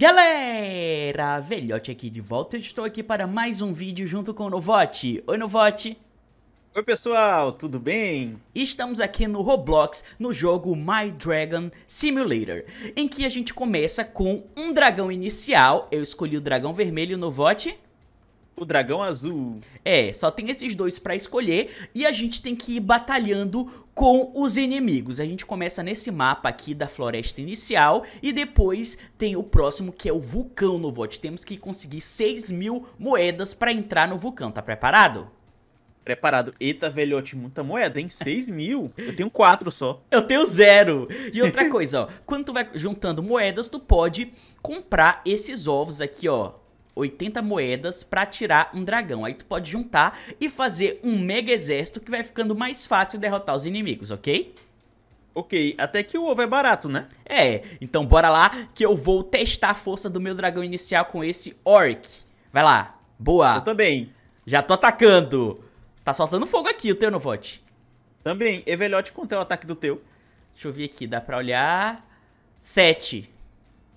Galera, Velhote aqui de volta, eu estou aqui para mais um vídeo junto com o Novote. Oi Novote! Oi pessoal, tudo bem? Estamos aqui no Roblox, no jogo My Dragon Simulator, em que a gente começa com um dragão inicial, eu escolhi o dragão vermelho, Novote o dragão azul. É, só tem esses dois pra escolher e a gente tem que ir batalhando com os inimigos. A gente começa nesse mapa aqui da floresta inicial e depois tem o próximo que é o vulcão no vote. Temos que conseguir 6 mil moedas pra entrar no vulcão. Tá preparado? Preparado. Eita, velhote, muita moeda, hein? 6 mil. Eu tenho 4 só. Eu tenho zero. E outra coisa, ó. Quando tu vai juntando moedas, tu pode comprar esses ovos aqui, ó. 80 moedas para tirar um dragão. Aí tu pode juntar e fazer um mega exército que vai ficando mais fácil derrotar os inimigos, ok? Ok, até que o ovo é barato, né? É, então bora lá que eu vou testar a força do meu dragão inicial com esse orc. Vai lá, boa. Eu também. Já tô atacando. Tá soltando fogo aqui o teu, Novote. Também, Evelhote, quanto é o ataque do teu? Deixa eu ver aqui, dá pra olhar... 7.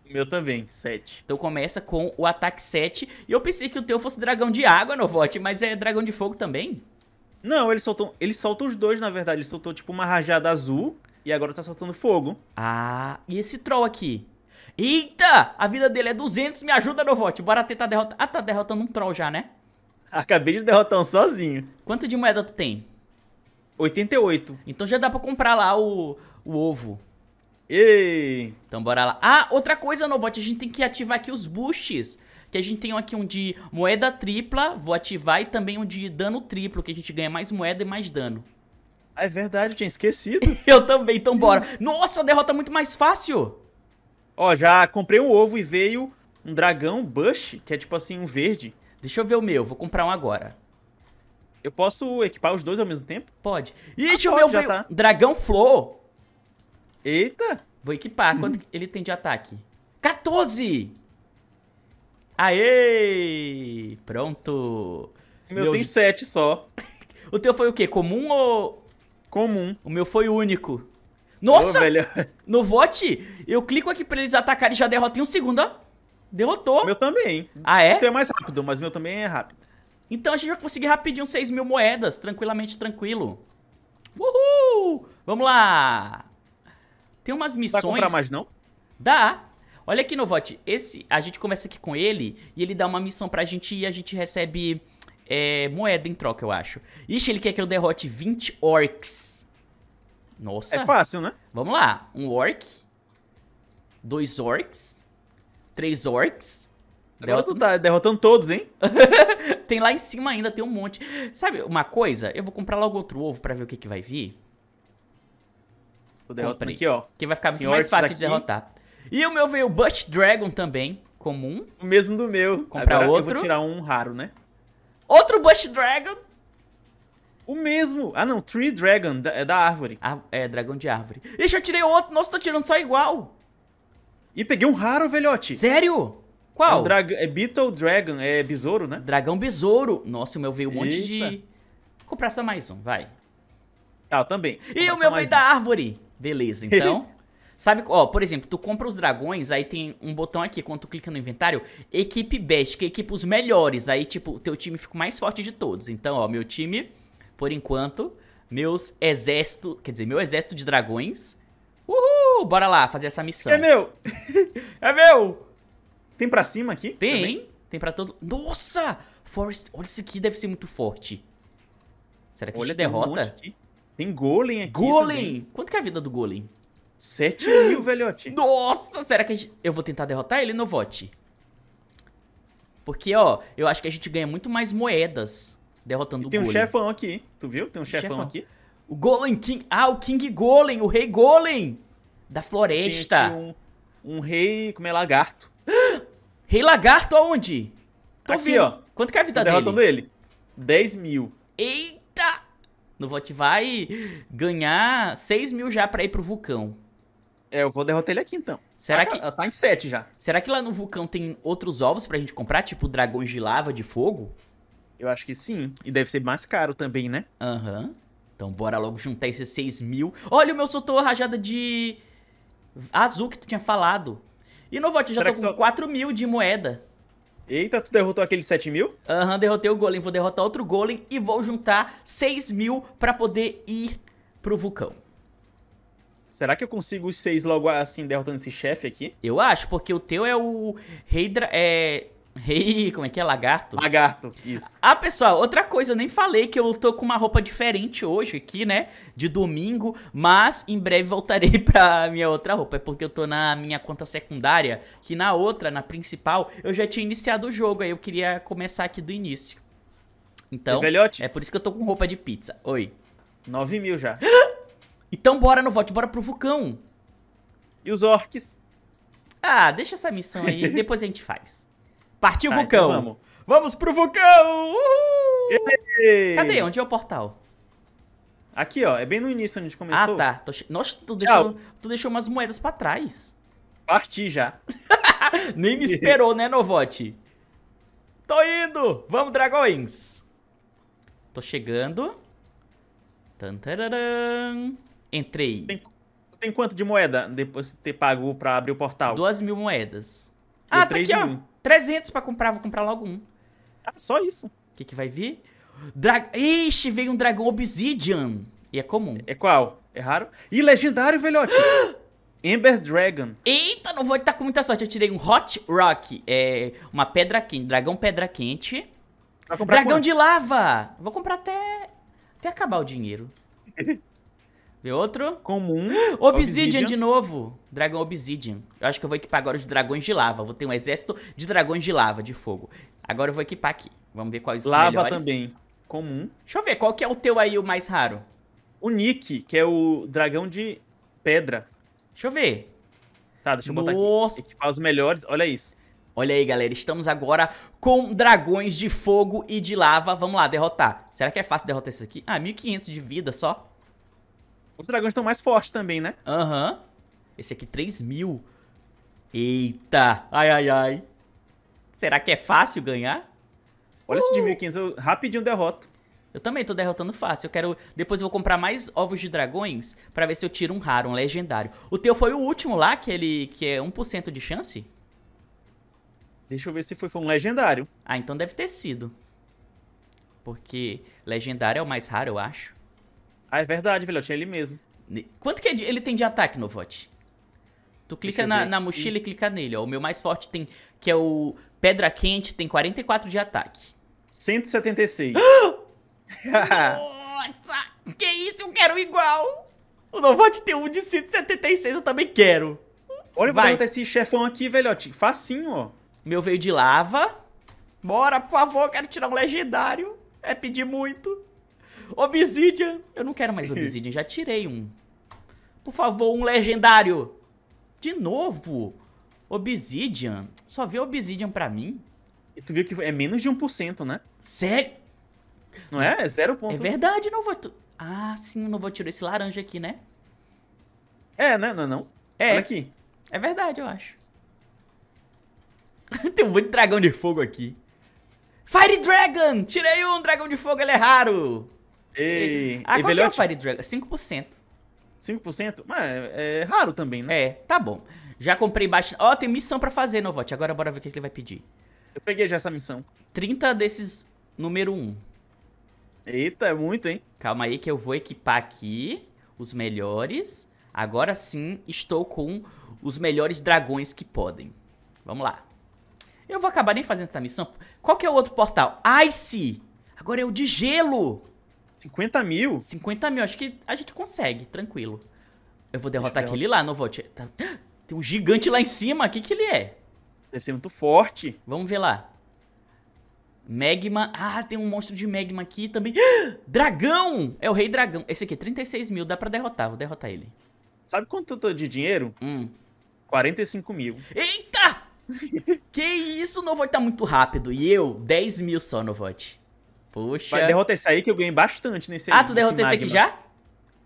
O meu também, 7. Então começa com o ataque 7. E eu pensei que o teu fosse dragão de água, Novote, mas é dragão de fogo também? Não, ele soltou, ele soltou os dois, na verdade. Ele soltou tipo uma rajada azul e agora tá soltando fogo. Ah, e esse troll aqui? Eita, a vida dele é 200, me ajuda, Novote. Bora tentar derrotar... Ah, tá derrotando um troll já, né? Acabei de derrotar um sozinho. Quanto de moeda tu tem? 88. Então já dá pra comprar lá o, o ovo. Ei, Então bora lá. Ah, outra coisa, Novote, a gente tem que ativar aqui os boosts. Que a gente tem aqui um de moeda tripla, vou ativar, e também um de dano triplo, que a gente ganha mais moeda e mais dano. Ah, é verdade, tinha esquecido. eu também, então bora. Nossa, a derrota é muito mais fácil. Ó, já comprei um ovo e veio um dragão bush, que é tipo assim, um verde. Deixa eu ver o meu, vou comprar um agora. Eu posso equipar os dois ao mesmo tempo? Pode. Ixi, ah, o meu veio... Tá. Dragão flow! Eita! Vou equipar. Quanto ele tem de ataque? 14! Aê! Pronto! O meu, meu tem 7 só. o teu foi o quê? Comum ou... Comum. O meu foi único. Nossa! Ô, no vote, eu clico aqui pra eles atacarem e já derrotam em um segundo, ó. Derrotou. Meu também. Ah, é? O teu é mais rápido, mas meu também é rápido. Então a gente vai conseguir rapidinho 6 mil moedas, tranquilamente, tranquilo. Uhul! Vamos lá! Tem umas missões. Dá comprar mais, não? Dá. Olha aqui, Novote. Esse, a gente começa aqui com ele e ele dá uma missão pra gente e a gente recebe é, moeda em troca, eu acho. Ixi, ele quer que eu derrote 20 orcs. Nossa. É fácil, né? Vamos lá. Um orc. Dois orcs. Três orcs. Agora tu tá derrotando todos, hein? tem lá em cima ainda, tem um monte. Sabe uma coisa? Eu vou comprar logo outro ovo pra ver o que, que vai vir. Tô derrotando tá aqui, ó. Que vai ficar muito mais fácil aqui. de derrotar. E o meu veio Bush Dragon também, comum. O mesmo do meu. Comprar Agora outro. eu vou tirar um raro, né? Outro Bush Dragon. O mesmo. Ah, não. Tree Dragon, da, é da árvore. Ah, é, dragão de árvore. Ixi, eu tirei outro. Nossa, tô tirando só igual. E peguei um raro, velhote. Sério? Qual? É, um é Beetle Dragon, é besouro, né? Dragão besouro. Nossa, o meu veio um monte de... Vou comprar só mais um, vai. Ah, eu também. e o meu veio um. da árvore. Beleza, então. Sabe, ó, por exemplo, tu compra os dragões, aí tem um botão aqui, quando tu clica no inventário, equipe best, que equipa os melhores, aí, tipo, teu time fica o mais forte de todos. Então, ó, meu time, por enquanto, meus exército, quer dizer, meu exército de dragões. Uhul, bora lá fazer essa missão. É meu! é meu! Tem pra cima aqui? Tem, também? tem pra todo... Nossa! Forest, olha isso aqui, deve ser muito forte. Será que olha, a gente derrota? Um tem golem aqui. Golem! Também. Quanto que é a vida do golem? 7 mil, velhote. Nossa, será que a gente... Eu vou tentar derrotar ele no vote? Porque, ó, eu acho que a gente ganha muito mais moedas derrotando e o tem golem. tem um chefão aqui, tu viu? Tem um chefão, chefão, aqui. O Golem King... Ah, o King Golem, o Rei Golem da floresta. Um, um, rei, como é, lagarto. rei lagarto aonde? Tô aqui, vendo. ó. Quanto que é a vida dele? Derrotando ele. 10 mil. Eita! No Vot vai ganhar 6 mil já pra ir pro vulcão. É, eu vou derrotar ele aqui então. Será ah, que. Tá, tá em 7 já. Será que lá no vulcão tem outros ovos pra gente comprar? Tipo dragões de lava, de fogo? Eu acho que sim. E deve ser mais caro também, né? Aham. Uhum. Então bora logo juntar esses 6 mil. Olha, o meu soltou a rajada de azul que tu tinha falado. E no vote eu já Será tô com só... 4 mil de moeda. Eita, tu derrotou aquele 7 mil? Aham, uhum, derrotei o golem. Vou derrotar outro golem e vou juntar 6 mil pra poder ir pro vulcão. Será que eu consigo os 6 logo assim derrotando esse chefe aqui? Eu acho, porque o teu é o rei... É, Ei, como é que é? Lagarto? Lagarto, isso. Ah, pessoal, outra coisa, eu nem falei que eu tô com uma roupa diferente hoje aqui, né? De domingo, mas em breve voltarei pra minha outra roupa. É porque eu tô na minha conta secundária, que na outra, na principal, eu já tinha iniciado o jogo, aí eu queria começar aqui do início. Então, é por isso que eu tô com roupa de pizza. Oi. 9 mil já. Então bora no vote, bora pro vulcão. E os orcs? Ah, deixa essa missão aí, depois a gente faz. Partiu o tá, vulcão. Então vamos. vamos pro vulcão! Uhul! Cadê? Onde é o portal? Aqui, ó. É bem no início onde a gente ah, começou. Ah, tá. Tô che... Nossa, tu deixou, tu deixou umas moedas pra trás. Parti já. Nem me esperou, né, Novote? Tô indo! Vamos, dragões! Tô chegando. Tantararam. Entrei. Tem, tem, quanto de moeda depois de ter pago pra abrir o portal? Duas mil moedas. ah, tá aqui, ó. 300 pra comprar, vou comprar logo um. Ah, só isso. O que, que vai vir? Dra... Ixi, veio um dragão Obsidian. E é comum. É qual? É raro? E legendário, velhote! Ember Dragon. Eita, não vou estar com muita sorte. Eu tirei um Hot Rock. É uma pedra quente. Dragão pedra quente. Dragão de lava. Vou comprar até, até acabar o dinheiro. Vê outro? Comum. Obsidian, Obsidian, de novo. Dragão Obsidian. Eu acho que eu vou equipar agora os dragões de lava. Vou ter um exército de dragões de lava, de fogo. Agora eu vou equipar aqui. Vamos ver quais lava os melhores. Lava também. Comum. Deixa eu ver, qual que é o teu aí, o mais raro? O Nick, que é o dragão de pedra. Deixa eu ver. Tá, deixa eu Nossa. botar aqui. Equipar os melhores. Olha isso. Olha aí, galera, estamos agora com dragões de fogo e de lava. Vamos lá, derrotar. Será que é fácil derrotar isso aqui? Ah, 1500 de vida só. Os dragões estão mais fortes também, né? Aham. Uhum. Esse aqui, 3 mil. Eita! Ai, ai, ai. Será que é fácil ganhar? Olha uh! esse de 1.500, uh! eu rapidinho derroto. Eu também tô derrotando fácil. Eu quero. Depois eu vou comprar mais ovos de dragões pra ver se eu tiro um raro, um legendário. O teu foi o último lá, que ele. que é 1% de chance? Deixa eu ver se foi, foi um legendário. Ah, então deve ter sido. Porque legendário é o mais raro, eu acho. Ah, é verdade, velho. Eu tinha ele mesmo. Quanto que é ele tem de ataque, Novot? Tu clica na, na, mochila e clica nele, ó. O meu mais forte tem, que é o Pedra Quente, tem 44 de ataque. 176. Nossa! Que isso, eu quero igual! O Novote tem um de 176, eu também quero. Olha, eu vou derrotar esse chefão aqui, velhote. Tipo, facinho, ó. Meu veio de lava. Bora, por favor, quero tirar um legendário. É pedir muito. Obsidian. Eu não quero mais Obsidian, já tirei um. Por favor, um legendário. De novo? Obsidian? Só vê Obsidian pra mim? E tu viu que é menos de 1%, né? Sério? Não é? É 0. É verdade, não vou... Ah, sim, não vou tirar esse laranja aqui, né? É, né? Não, não, é não. É. Olha aqui. É verdade, eu acho. Tem um monte de dragão de fogo aqui. Fire Dragon! Tirei um dragão de fogo, ele é raro. Ei, ah, qual é o Fire Dragon? 5%. 5%? Mas é, é raro também, né? É, tá bom. Já comprei bastante. Ó, tem missão pra fazer, Novote. Agora bora ver o que ele vai pedir. Eu peguei já essa missão. 30 desses número 1. Eita, é muito, hein? Calma aí que eu vou equipar aqui os melhores. Agora sim estou com os melhores dragões que podem. Vamos lá. Eu vou acabar nem fazendo essa missão. Qual que é o outro portal? Ice! Agora é o de gelo! 50 mil? 50 mil, acho que a gente consegue, tranquilo. Eu vou derrotar aquele lá, não vou. Tá... Tem um gigante lá em cima, o que, que ele é? Deve ser muito forte. Vamos ver lá. Magma. Ah, tem um monstro de magma aqui também. Dragão! É o rei dragão. Esse aqui, 36 mil. Dá pra derrotar. Vou derrotar ele. Sabe quanto eu tô de dinheiro? Hum. 45 mil. Eita! que isso, Novot tá muito rápido. E eu, 10 mil só, Novot. Poxa. Vai derrotar esse aí que eu ganhei bastante nesse Ah, aí, tu derrotou esse, aqui já?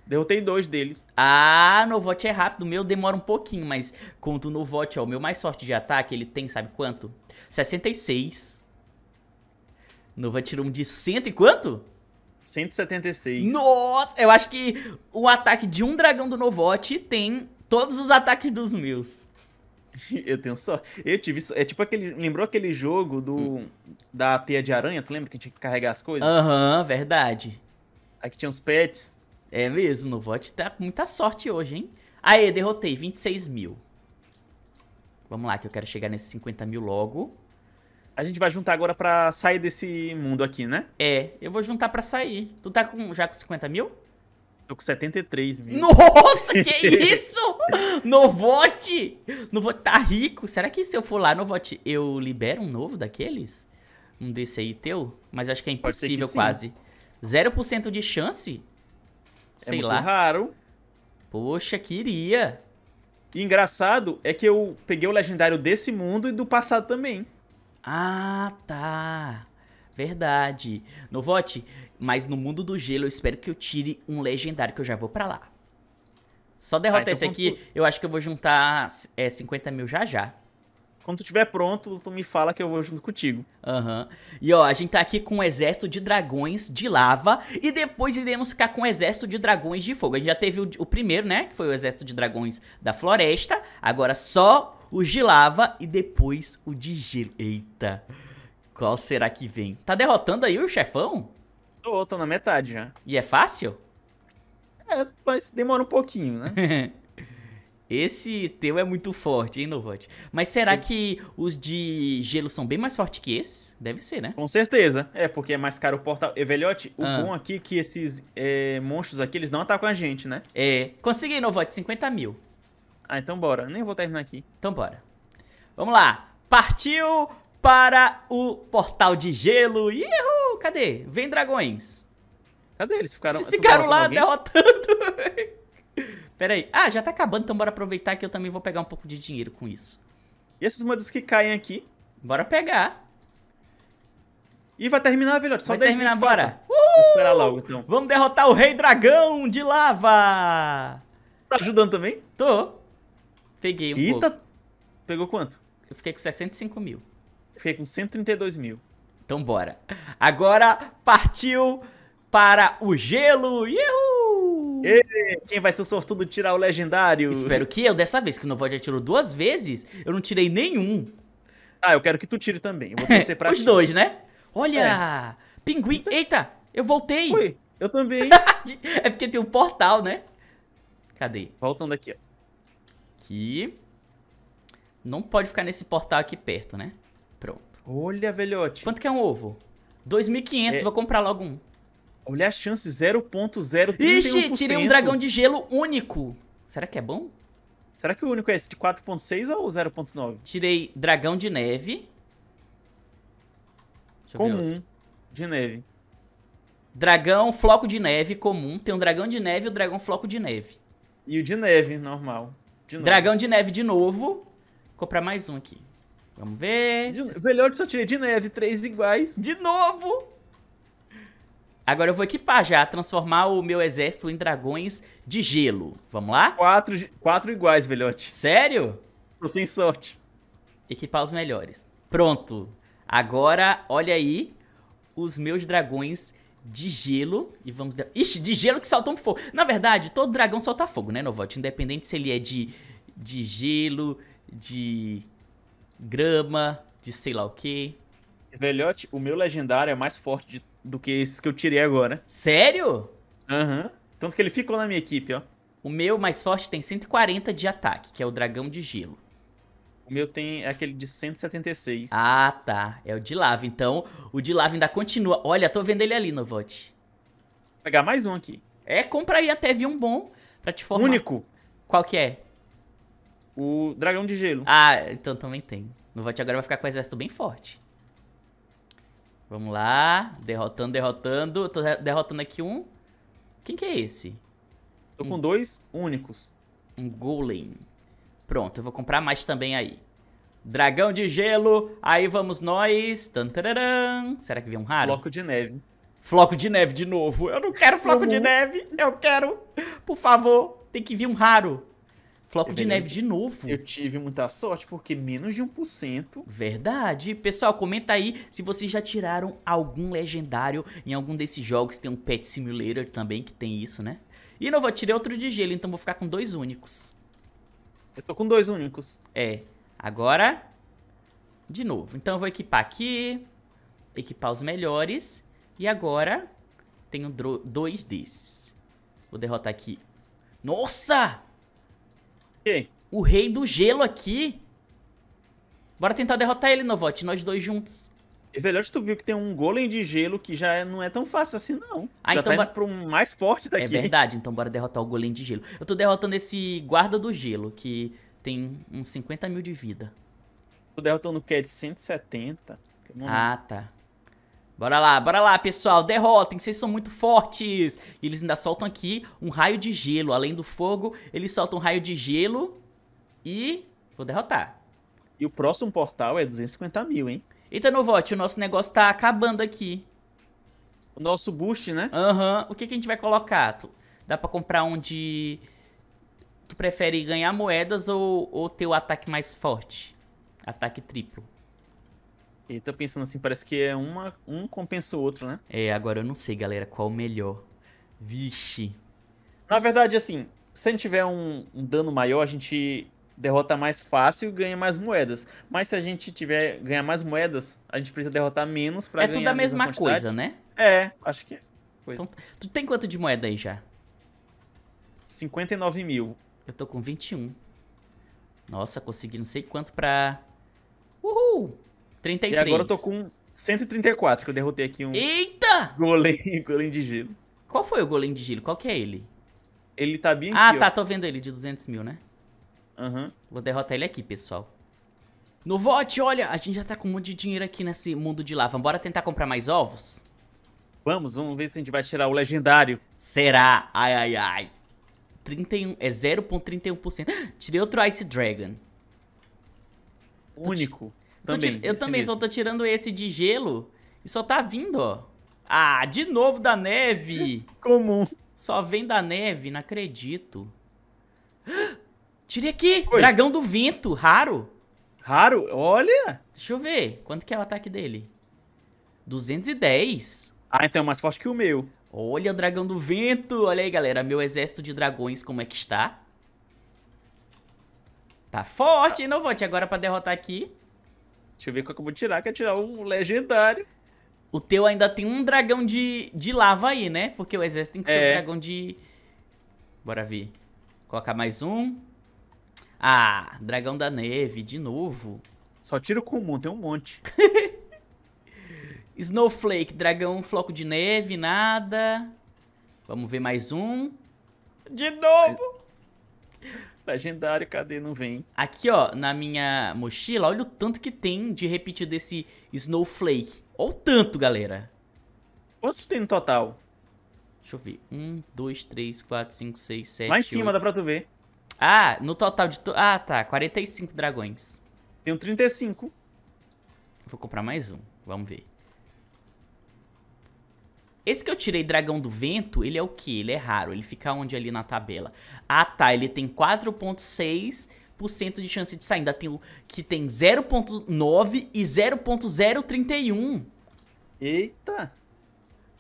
Derrotei dois deles. Ah, Novote é rápido. O meu demora um pouquinho, mas quanto o Novote, ó. O meu mais sorte de ataque, ele tem, sabe quanto? 66. Nova tirou um de cento e quanto? 176. Nossa, eu acho que o ataque de um dragão do Novote tem todos os ataques dos meus. Eu tenho só. Eu tive É tipo aquele. Lembrou aquele jogo do. Hum. Da teia de aranha? Tu lembra que tinha que carregar as coisas? Aham, uhum, verdade. Aqui tinha uns pets. É mesmo, no vote tá com muita sorte hoje, hein? Aê, derrotei, 26 mil. Vamos lá, que eu quero chegar nesses 50 mil logo. A gente vai juntar agora pra sair desse mundo aqui, né? É, eu vou juntar pra sair. Tu tá com, já com 50 mil? Tô com 73 mil. Nossa, que isso? Novote! Novote tá rico. Será que se eu for lá, Novote, eu libero um novo daqueles? Um desse aí teu? Mas acho que é impossível que quase. 0% de chance? É Sei é muito raro. Poxa, queria. E engraçado é que eu peguei o legendário desse mundo e do passado também. Ah, tá. Verdade. Novote, mas no mundo do gelo, eu espero que eu tire um legendário, que eu já vou para lá. Só derrotar ah, então esse aqui, tu... eu acho que eu vou juntar é, 50 mil já já. Quando tu estiver pronto, tu me fala que eu vou junto contigo. Aham. Uhum. E ó, a gente tá aqui com um exército de dragões de lava. E depois iremos ficar com um exército de dragões de fogo. A gente já teve o, o primeiro, né? Que foi o exército de dragões da floresta. Agora só os de lava e depois o de gelo. Eita. Qual será que vem? Tá derrotando aí o chefão? Tô, tô na metade já. E é fácil? É, mas demora um pouquinho, né? esse teu é muito forte, hein, Novot? Mas será é. que os de gelo são bem mais fortes que esse? Deve ser, né? Com certeza. É, porque é mais caro o portal. Evelhote, o ah. bom aqui é que esses é, monstros aqui, eles não atacam a gente, né? É. Consegui, Novot, 50 mil. Ah, então bora. Nem vou terminar aqui. Então bora. Vamos lá. Partiu para o portal de gelo. Ihu! Cadê? Vem dragões. Cadê eles? Ficaram, eles ficaram lá derrotando. Pera aí. Ah, já tá acabando, então bora aproveitar que eu também vou pegar um pouco de dinheiro com isso. E essas moedas que caem aqui? Bora pegar. E vai terminar, velho. Só vai 10 terminar, bora. Uhul! Vamos esperar logo, então. Vamos derrotar o Rei Dragão de Lava. Tá ajudando também? Tô. Peguei um Eita. pouco. Pegou quanto? Eu fiquei com 65 mil. Fiquei com 132 mil. Então bora. Agora partiu para o gelo. Iuhu! quem vai ser o sortudo tirar o legendário? Espero que eu dessa vez, que o Novod já tirou duas vezes, eu não tirei nenhum. Ah, eu quero que tu tire também. Eu vou torcer pra Os dois, né? Olha! É. Pinguim. Eita, eu voltei. Oi, eu também. é porque tem um portal, né? Cadê? Voltando aqui, ó. Aqui. Não pode ficar nesse portal aqui perto, né? Olha, velhote. Quanto que é um ovo? 2.500, é... vou comprar logo um. Olha a chance, 0.031%. Ixi, tirei um dragão de gelo único. Será que é bom? Será que o único é esse de 4.6 ou 0.9? Tirei dragão de neve. comum de neve. Dragão, floco de neve comum. Tem um dragão de neve e o um dragão floco de neve. E o de neve, normal. De dragão de neve de novo. Vou comprar mais um aqui. Vamos ver. velhote só tirei de neve, três iguais. De novo! Agora eu vou equipar já, transformar o meu exército em dragões de gelo. Vamos lá? Quatro, quatro iguais, velhote. Sério? Tô sem sorte. Equipar os melhores. Pronto. Agora, olha aí os meus dragões de gelo. E vamos... Ixi, de gelo que soltam fogo. Na verdade, todo dragão solta fogo, né, Novote? Independente se ele é de, de gelo, de grama, de sei lá o que. Velhote, o meu legendário é mais forte de, do que esses que eu tirei agora. Sério? Aham. Uhum. Tanto que ele ficou na minha equipe, ó. O meu mais forte tem 140 de ataque, que é o dragão de gelo. O meu tem é aquele de 176. Ah, tá. É o de lava. Então, o de lava ainda continua. Olha, tô vendo ele ali, Novote. Vou pegar mais um aqui. É, compra aí até vir um bom pra te formar. Único. Qual que é? o Dragão de Gelo. Ah, então também tem. No Novato agora vai ficar com o exército bem forte. Vamos lá. Derrotando, derrotando. tô derrotando aqui um. Quem que é esse? Tô um... com dois únicos. Um Golem. Pronto, eu vou comprar mais também aí. Dragão de gelo. Aí vamos nós. Tantararam. Será que vem um raro? Floco de neve. Floco de neve de novo. Eu não quero floco uhum. de neve. Eu quero. Por favor, tem que vir um raro. Floco eu de neve de novo. Eu tive muita sorte, porque menos de 1%. Verdade. Pessoal, comenta aí se vocês já tiraram algum legendário em algum desses jogos. Tem um Pet Simulator também que tem isso, né? E não vou tirar outro de gelo, então vou ficar com dois únicos. Eu tô com dois únicos. É. Agora, de novo. Então eu vou equipar aqui, equipar os melhores. E agora, tenho dois desses. Vou derrotar aqui. Nossa! Quem? O rei do gelo aqui. Bora tentar derrotar ele, Novote, nós dois juntos. É e que tu viu que tem um golem de gelo que já é, não é tão fácil assim, não. Ah, já então tá indo um mais forte daqui. É verdade, então bora derrotar o golem de gelo. Eu tô derrotando esse guarda do gelo, que tem uns 50 mil de vida. Tô derrotando o que é de 170. Ah, tá. Bora lá, bora lá, pessoal, derrotem, vocês são muito fortes. E eles ainda soltam aqui um raio de gelo. Além do fogo, eles soltam um raio de gelo e vou derrotar. E o próximo portal é 250 mil, hein? Eita, Novote, o nosso negócio tá acabando aqui. O nosso boost, né? Aham. Uhum. O que, que a gente vai colocar? Dá pra comprar um de... Tu prefere ganhar moedas ou, ou ter o ataque mais forte? Ataque triplo. E tô pensando assim, parece que é uma, um compensa o outro, né? É, agora eu não sei, galera, qual o melhor. Vixe. Na verdade, assim, se a gente tiver um, um dano maior, a gente derrota mais fácil ganha mais moedas. Mas se a gente tiver ganhar mais moedas, a gente precisa derrotar menos para é ganhar. É tudo a mesma, mesma coisa, né? É, acho que é. Coisa. Então, tu tem quanto de moeda aí já? 59 mil. Eu tô com 21. Nossa, consegui não sei quanto pra... Uhul! 33. E agora eu tô com 134, que eu derrotei aqui um... Eita! Golem, golem de gelo. Qual foi o golem de gelo? Qual que é ele? Ele tá bem Ah, tá, ó. tô vendo ele, de 200 mil, né? Aham. Uhum. Vou derrotar ele aqui, pessoal. Novote, olha, a gente já tá com um monte de dinheiro aqui nesse mundo de lava. Bora tentar comprar mais ovos? Vamos, vamos ver se a gente vai tirar o legendário. Será? Ai, ai, ai. 31, é 0.31%. Tirei outro Ice Dragon. Único. Também, eu também, mesmo. só tô tirando esse de gelo e só tá vindo, ó. Ah, de novo da neve! Comum. Só vem da neve, não acredito. Tirei aqui! Oi. Dragão do vento, raro. Raro? Olha! Deixa eu ver, quanto que é o ataque dele? 210. Ah, então é mais forte que o meu. Olha dragão do vento! Olha aí, galera, meu exército de dragões, como é que está? Tá forte, hein, Novote? Agora pra derrotar aqui... Deixa eu ver qual que eu vou tirar, quer tirar um legendário. O teu ainda tem um dragão de, de lava aí, né? Porque o exército tem que ser é. um dragão de... Bora ver. Colocar mais um. Ah, dragão da neve, de novo. Só tiro comum, tem um monte. Snowflake, dragão, floco de neve, nada. Vamos ver mais um. De novo! É. Legendário, cadê? Não vem. Aqui, ó, na minha mochila, olha o tanto que tem de repetir desse Snowflake. Olha o tanto, galera. Quantos tem no total? Deixa eu ver. Um, dois, três, quatro, cinco, seis, sete, Lá em cima, oito. dá pra tu ver. Ah, no total de... To... Ah, tá. 45 dragões. Tenho 35. Vou comprar mais um. Vamos ver. Esse que eu tirei, Dragão do Vento, ele é o que? Ele é raro, ele fica onde ali na tabela? Ah tá, ele tem 4.6% de chance de sair, ainda tem o que tem 0.9 e 0.031. Eita!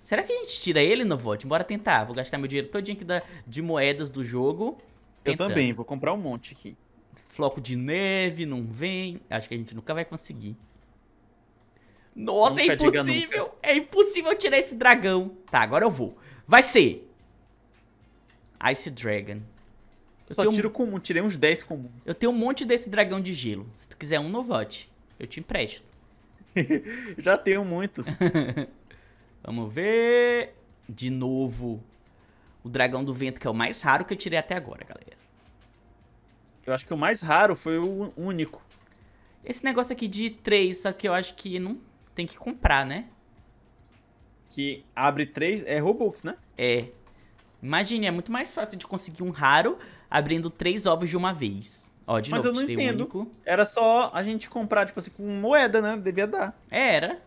Será que a gente tira ele, Novot? Bora tentar, vou gastar meu dinheiro todinho aqui da, de moedas do jogo. Tentando. Eu também, vou comprar um monte aqui. Floco de neve, não vem, acho que a gente nunca vai conseguir. Nossa, nunca é impossível. É impossível tirar esse dragão. Tá, agora eu vou. Vai ser. Ice Dragon. Eu só tiro um... comum, tirei uns 10 comuns. Eu tenho um monte desse dragão de gelo. Se tu quiser um, não vote. Eu te empresto. Já tenho muitos. Vamos ver. De novo. O dragão do vento, que é o mais raro que eu tirei até agora, galera. Eu acho que o mais raro foi o único. Esse negócio aqui de 3, só que eu acho que não, tem que comprar, né? Que abre três. É Robux, né? É. Imagine, é muito mais fácil de conseguir um raro abrindo três ovos de uma vez. Ó, de Mas novo, eu não entendo. Único. Era só a gente comprar, tipo assim, com moeda, né? Devia dar. É, era.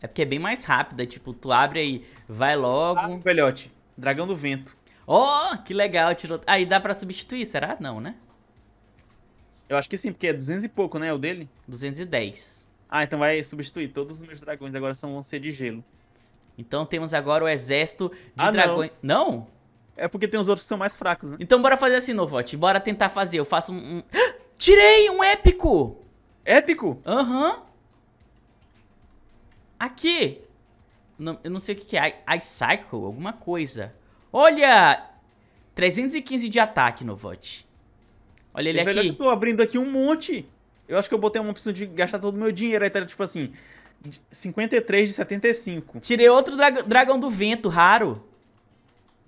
É porque é bem mais rápida, é tipo, tu abre aí, vai logo. Ah, velhote. Dragão do vento. Oh, que legal. Tirou... Aí dá pra substituir, será? Não, né? Eu acho que sim, porque é 200 e pouco, né? O dele? 210. Ah, então vai substituir. Todos os meus dragões agora são, vão ser de gelo. Então temos agora o exército de ah, dragões. Não. não? É porque tem os outros que são mais fracos, né? Então bora fazer assim, Novote. Bora tentar fazer. Eu faço um. Ah! tirei um épico! Épico? Aham. Uhum. Aqui. Não, eu não sei o que, que é. Ice Cycle? Alguma coisa. Olha! 315 de ataque, Novote. Olha ele eu aqui. Na verdade, eu tô abrindo aqui um monte. Eu acho que eu botei uma opção de gastar todo o meu dinheiro. Aí tá tipo assim: 53 de 75. Tirei outro dra dragão do vento, raro.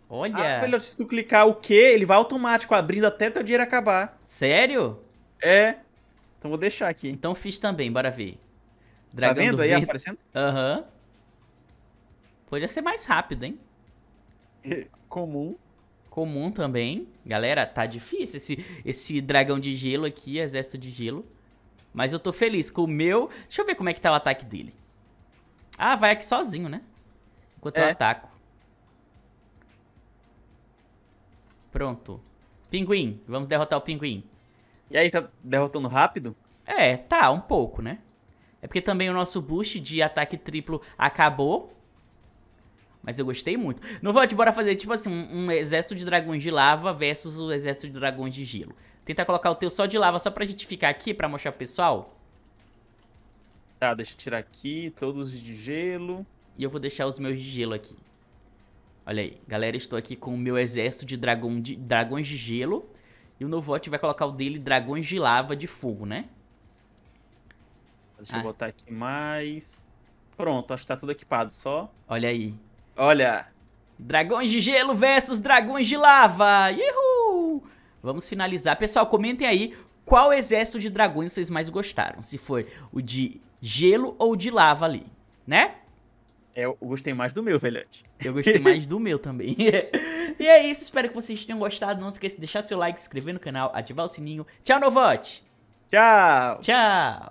Olha. Ah, melhor, se tu clicar o que, ele vai automático abrindo até teu dinheiro acabar. Sério? É. Então vou deixar aqui. Então fiz também, bora ver. Tá dragão tá vendo aí vento. aparecendo? Aham. Uhum. Podia ser mais rápido, hein? Comum. Comum também. Galera, tá difícil esse, esse dragão de gelo aqui, exército de gelo. Mas eu tô feliz com o meu. Deixa eu ver como é que tá o ataque dele. Ah, vai aqui sozinho, né? Enquanto é. eu ataco. Pronto. Pinguim. Vamos derrotar o pinguim. E aí, tá derrotando rápido? É, tá, um pouco, né? É porque também o nosso boost de ataque triplo acabou. Mas eu gostei muito. No Vault, bora fazer tipo assim, um, um exército de dragões de lava versus o exército de dragões de gelo. Tentar colocar o teu só de lava, só pra gente ficar aqui, pra mostrar pro pessoal. Tá, deixa eu tirar aqui, todos de gelo. E eu vou deixar os meus de gelo aqui. Olha aí, galera, estou aqui com o meu exército de, dragão de dragões de gelo. E o Novot vai colocar o dele dragões de lava de fogo, né? Deixa ah. eu botar aqui mais. Pronto, acho que tá tudo equipado, só. Olha aí. Olha. Dragões de gelo versus dragões de lava. Uhul! Vamos finalizar. Pessoal, comentem aí qual exército de dragões vocês mais gostaram. Se foi o de gelo ou de lava ali, né? Eu gostei mais do meu, velhote. Eu gostei mais do meu também. e é isso, espero que vocês tenham gostado. Não esqueça de deixar seu like, se inscrever no canal, ativar o sininho. Tchau, Novote! Tchau! Tchau!